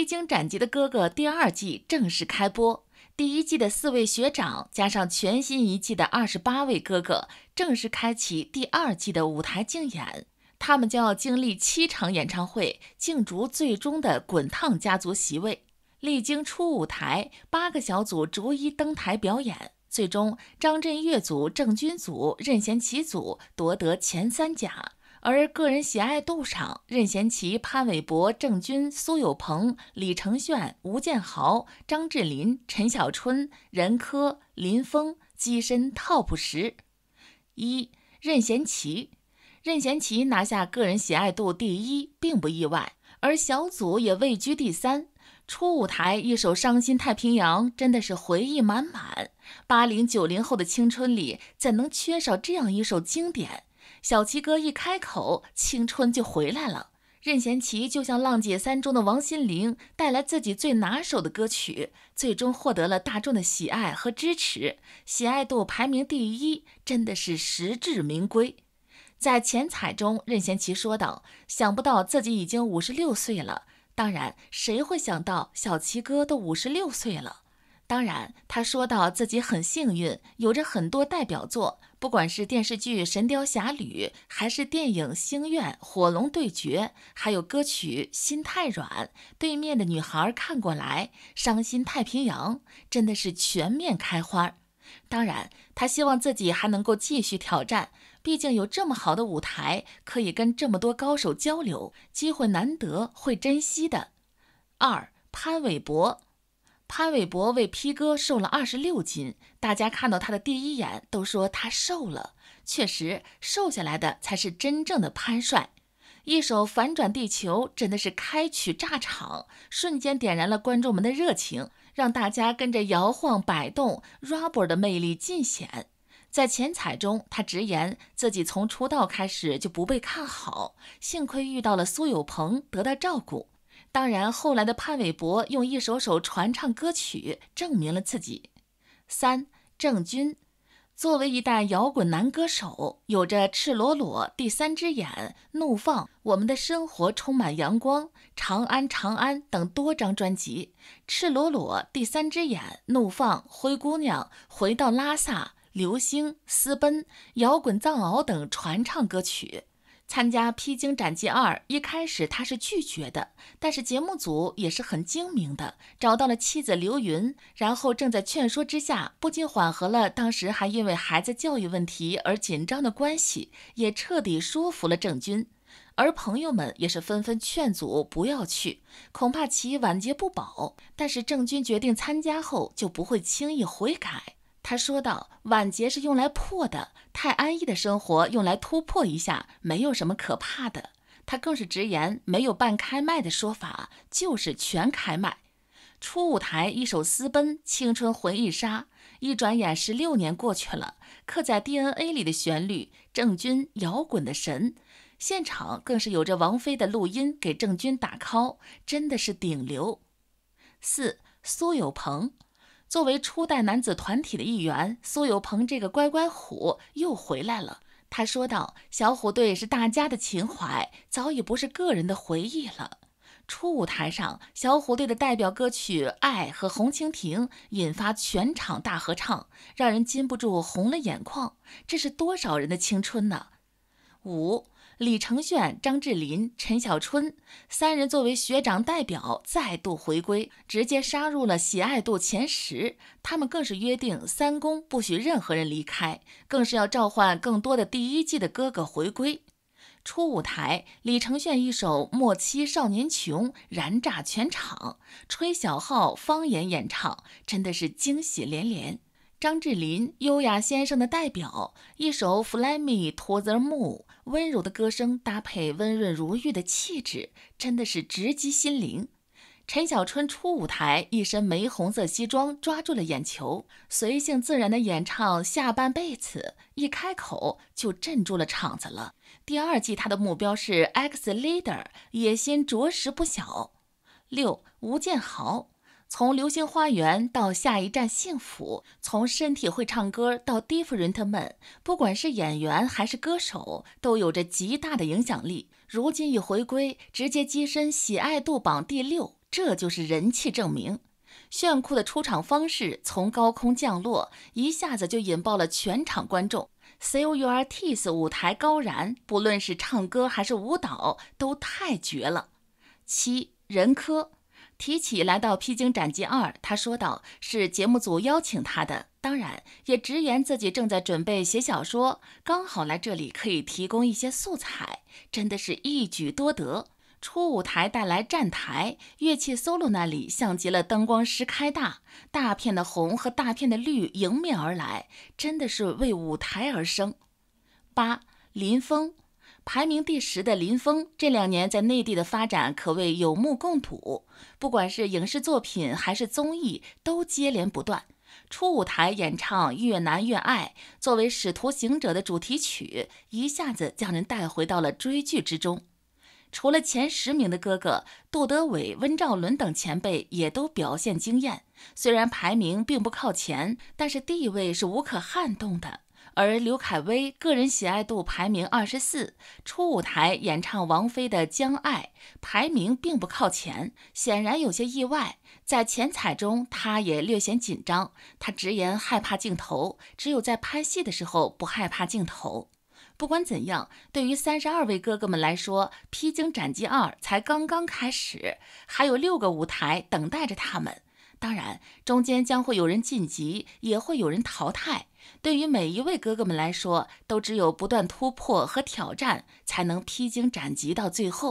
披荆斩棘的哥哥第二季正式开播，第一季的四位学长加上全新一季的二十八位哥哥，正式开启第二季的舞台竞演。他们将要经历七场演唱会，竞逐最终的滚烫家族席位。历经初舞台，八个小组逐一登台表演，最终张震岳组、郑钧组、任贤齐组夺得前三甲。而个人喜爱度上，任贤齐、潘玮柏、郑钧、苏有朋、李承铉、吴建豪、张智霖、陈小春、任科、林峰跻身 TOP 十。一任贤齐，任贤齐拿下个人喜爱度第一，并不意外，而小组也位居第三。初舞台一首《伤心太平洋》真的是回忆满满，八零九零后的青春里怎能缺少这样一首经典？小齐哥一开口，青春就回来了。任贤齐就像《浪姐三》中的王心凌，带来自己最拿手的歌曲，最终获得了大众的喜爱和支持，喜爱度排名第一，真的是实至名归。在前彩中，任贤齐说道：“想不到自己已经五十六岁了。当然，谁会想到小齐哥都五十六岁了？”当然，他说到自己很幸运，有着很多代表作，不管是电视剧《神雕侠侣》，还是电影《星愿》《火龙对决》，还有歌曲《心太软》《对面的女孩看过来》《伤心太平洋》，真的是全面开花。当然，他希望自己还能够继续挑战，毕竟有这么好的舞台，可以跟这么多高手交流，机会难得，会珍惜的。二，潘玮柏。潘玮柏为 P 哥瘦了二十六斤，大家看到他的第一眼都说他瘦了。确实，瘦下来的才是真正的潘帅。一首《反转地球》真的是开曲炸场，瞬间点燃了观众们的热情，让大家跟着摇晃摆动 r u b b e r 的魅力尽显。在前彩中，他直言自己从出道开始就不被看好，幸亏遇到了苏有朋，得到照顾。当然，后来的潘玮柏用一首首传唱歌曲证明了自己。三郑钧作为一代摇滚男歌手，有着《赤裸裸》《第三只眼》《怒放》《我们的生活充满阳光》《长安长安》等多张专辑，《赤裸裸》《第三只眼》《怒放》《灰姑娘》《回到拉萨》《流星》《私奔》《摇滚藏獒》等传唱歌曲。参加《披荆斩棘二》，一开始他是拒绝的，但是节目组也是很精明的，找到了妻子刘芸，然后正在劝说之下，不仅缓和了当时还因为孩子教育问题而紧张的关系，也彻底说服了郑钧。而朋友们也是纷纷劝阻不要去，恐怕其晚节不保。但是郑钧决定参加后，就不会轻易悔改。他说道：“晚节是用来破的，太安逸的生活用来突破一下，没有什么可怕的。”他更是直言：“没有半开麦的说法，就是全开麦。”初舞台一首《私奔》，青春回忆杀，一转眼十六年过去了，刻在 DNA 里的旋律。郑钧摇滚的神，现场更是有着王菲的录音给郑钧打 call，真的是顶流。四苏有朋。作为初代男子团体的一员，苏有朋这个乖乖虎又回来了。他说道：“小虎队是大家的情怀，早已不是个人的回忆了。”初舞台上，小虎队的代表歌曲《爱》和《红蜻蜓》引发全场大合唱，让人禁不住红了眼眶。这是多少人的青春呢？五。李承铉、张智霖、陈小春三人作为学长代表再度回归，直接杀入了喜爱度前十。他们更是约定三公不许任何人离开，更是要召唤更多的第一季的哥哥回归。初舞台，李承铉一首《莫欺少年穷》燃炸全场，吹小号方言演唱，真的是惊喜连连。张智霖，优雅先生的代表，一首《Fly Me to the Moon》，温柔的歌声搭配温润如玉的气质，真的是直击心灵。陈小春初舞台，一身玫红色西装抓住了眼球，随性自然的演唱《下半辈子》，一开口就镇住了场子了。第二季他的目标是 X Leader，野心着实不小。六，吴建豪。从《流星花园》到《下一站幸福》，从《身体会唱歌》到《d i f f e Different m e 们不管是演员还是歌手，都有着极大的影响力。如今一回归，直接跻身喜爱度榜第六，这就是人气证明。炫酷的出场方式，从高空降落，一下子就引爆了全场观众。Save Your t e e 舞台高燃，不论是唱歌还是舞蹈，都太绝了。七人科。提起来到《披荆斩棘二》，他说道：“是节目组邀请他的，当然也直言自己正在准备写小说，刚好来这里可以提供一些素材，真的是一举多得。”初舞台带来站台乐器 solo，那里像极了灯光师开大，大片的红和大片的绿迎面而来，真的是为舞台而生。八林峰。排名第十的林峰，这两年在内地的发展可谓有目共睹，不管是影视作品还是综艺，都接连不断。初舞台演唱《越难越爱》，作为《使徒行者》的主题曲，一下子将人带回到了追剧之中。除了前十名的哥哥，杜德伟、温兆伦等前辈也都表现惊艳。虽然排名并不靠前，但是地位是无可撼动的。而刘恺威个人喜爱度排名二十四，初舞台演唱王菲的《将爱》，排名并不靠前，显然有些意外。在前彩中，他也略显紧张，他直言害怕镜头，只有在拍戏的时候不害怕镜头。不管怎样，对于三十二位哥哥们来说，《披荆斩棘二》才刚刚开始，还有六个舞台等待着他们。当然，中间将会有人晋级，也会有人淘汰。对于每一位哥哥们来说，都只有不断突破和挑战，才能披荆斩棘到最后。